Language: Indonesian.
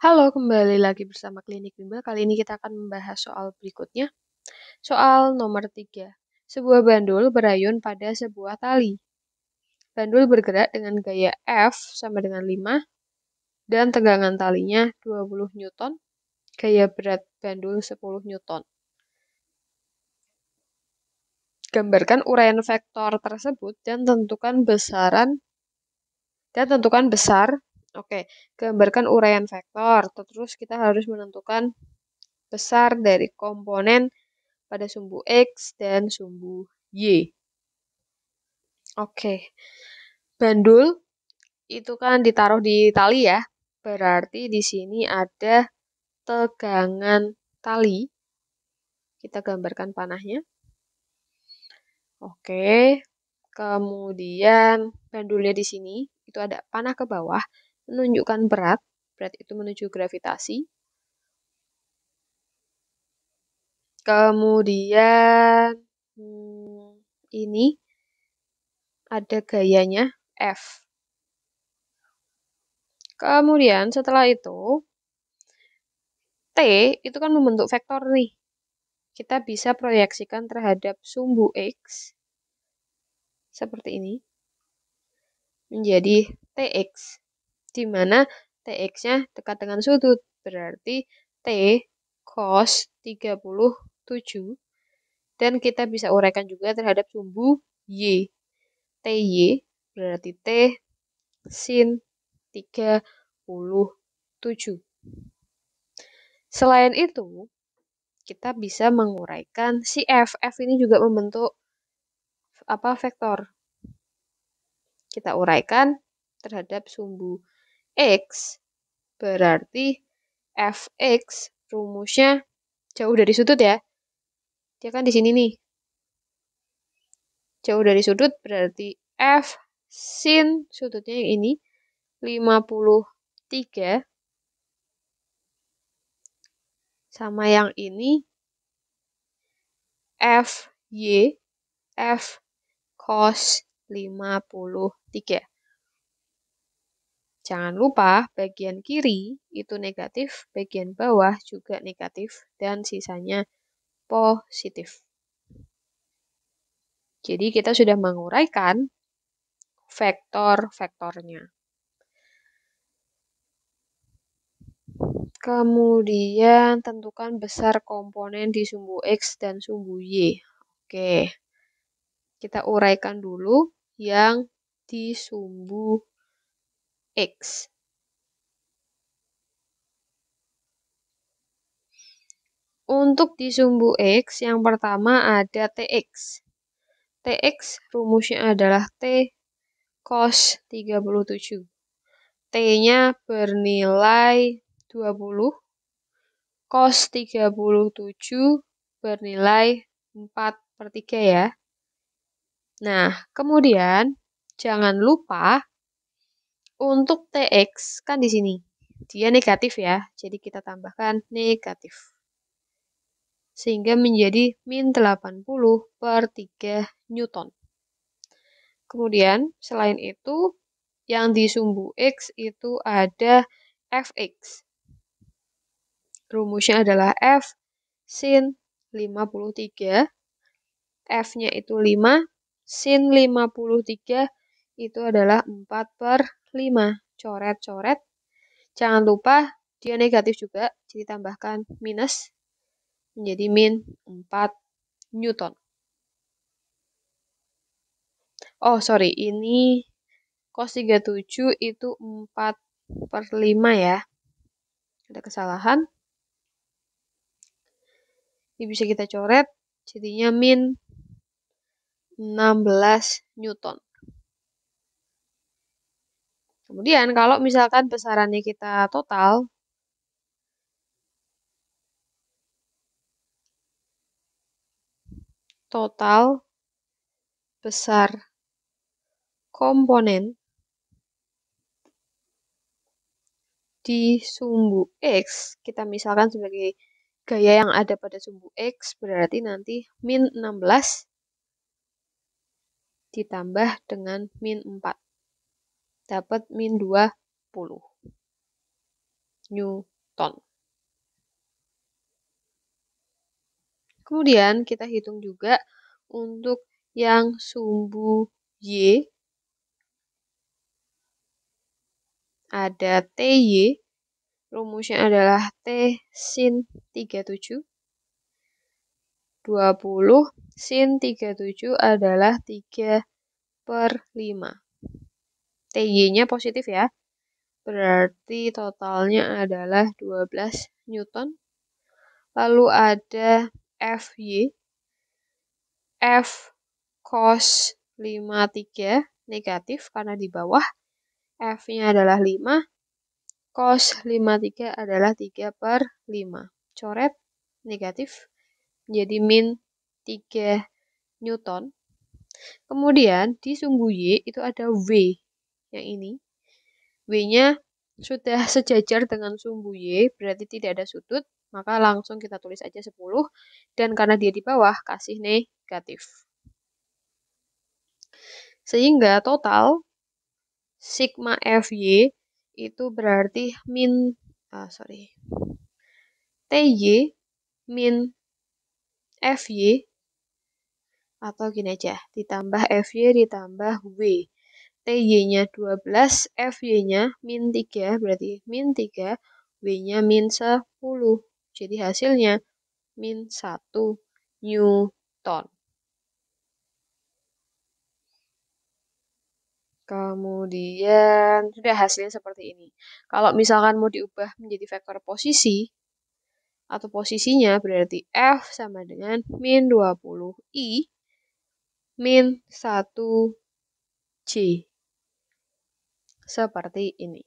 Halo, kembali lagi bersama Klinik Bimbel. Kali ini kita akan membahas soal berikutnya. Soal nomor 3. Sebuah bandul berayun pada sebuah tali. Bandul bergerak dengan gaya F sama dengan 5 dan tegangan talinya 20 Newton. Gaya berat bandul 10 Newton. Gambarkan uraian vektor tersebut dan tentukan besaran dan tentukan besar Oke, gambarkan uraian vektor. Terus kita harus menentukan besar dari komponen pada sumbu X dan sumbu Y. Oke, bandul itu kan ditaruh di tali ya. Berarti di sini ada tegangan tali. Kita gambarkan panahnya. Oke, kemudian bandulnya di sini itu ada panah ke bawah menunjukkan berat, berat itu menuju gravitasi. Kemudian hmm, ini ada gayanya F. Kemudian setelah itu T itu kan membentuk vektor nih. Kita bisa proyeksikan terhadap sumbu X seperti ini menjadi TX di mana TX-nya dekat dengan sudut. Berarti T cos 37 dan kita bisa uraikan juga terhadap sumbu Y. TY berarti T sin 37. Selain itu, kita bisa menguraikan si F. F ini juga membentuk apa vektor. Kita uraikan terhadap sumbu X, berarti fx rumusnya jauh dari sudut ya. Dia kan di sini nih. Jauh dari sudut berarti f sin sudutnya yang ini 53 sama yang ini f y f cos 53. Jangan lupa, bagian kiri itu negatif, bagian bawah juga negatif, dan sisanya positif. Jadi kita sudah menguraikan vektor-vektornya. Kemudian tentukan besar komponen di sumbu X dan sumbu Y. Oke, kita uraikan dulu yang di sumbu X. Untuk di sumbu X, yang pertama ada Tx. Tx rumusnya adalah T cos 37. T-nya bernilai 20, cos 37 bernilai 4 per 3 ya. Nah, kemudian jangan lupa untuk TX kan di sini dia negatif ya, jadi kita tambahkan negatif. Sehingga menjadi min 80 per 3 Newton. Kemudian selain itu yang di sumbu X itu ada Fx. Rumusnya adalah F sin 53. F-nya itu 5, sin 53 itu adalah 4 per 5. Coret-coret. Jangan lupa dia negatif juga, jadi tambahkan minus menjadi min 4 Newton. Oh, sorry, ini cos 37 itu 4 per 5 ya. Ada kesalahan. Ini bisa kita coret, jadinya min 16 Newton. Kemudian kalau misalkan besarannya kita total, total besar komponen di sumbu X, kita misalkan sebagai gaya yang ada pada sumbu X, berarti nanti min 16 ditambah dengan min 4 dapat min 20 Newton. Kemudian kita hitung juga untuk yang sumbu Y ada TY rumusnya adalah T sin 37 20 sin 37 adalah 3 per 5 TY-nya positif ya. Berarti totalnya adalah 12 Newton. Lalu ada FY. F cos 53 negatif karena di bawah. F-nya adalah 5. Cos 53 adalah 3 per 5. Coret negatif. Jadi min 3 Newton. Kemudian di sumbu Y itu ada W yang ini. W-nya sudah sejajar dengan sumbu Y, berarti tidak ada sudut, maka langsung kita tulis aja 10. Dan karena dia di bawah, kasih negatif. Sehingga total sigma FY itu berarti min, ah, sorry, TY min FY atau gini aja, ditambah FY ditambah W. TY-nya 12, FY-nya min 3, berarti min 3, W-nya min 10. Jadi hasilnya min 1 Newton. Kemudian, sudah hasilnya seperti ini. Kalau misalkan mau diubah menjadi vektor posisi, atau posisinya berarti F sama dengan min 20I min 1 C seperti ini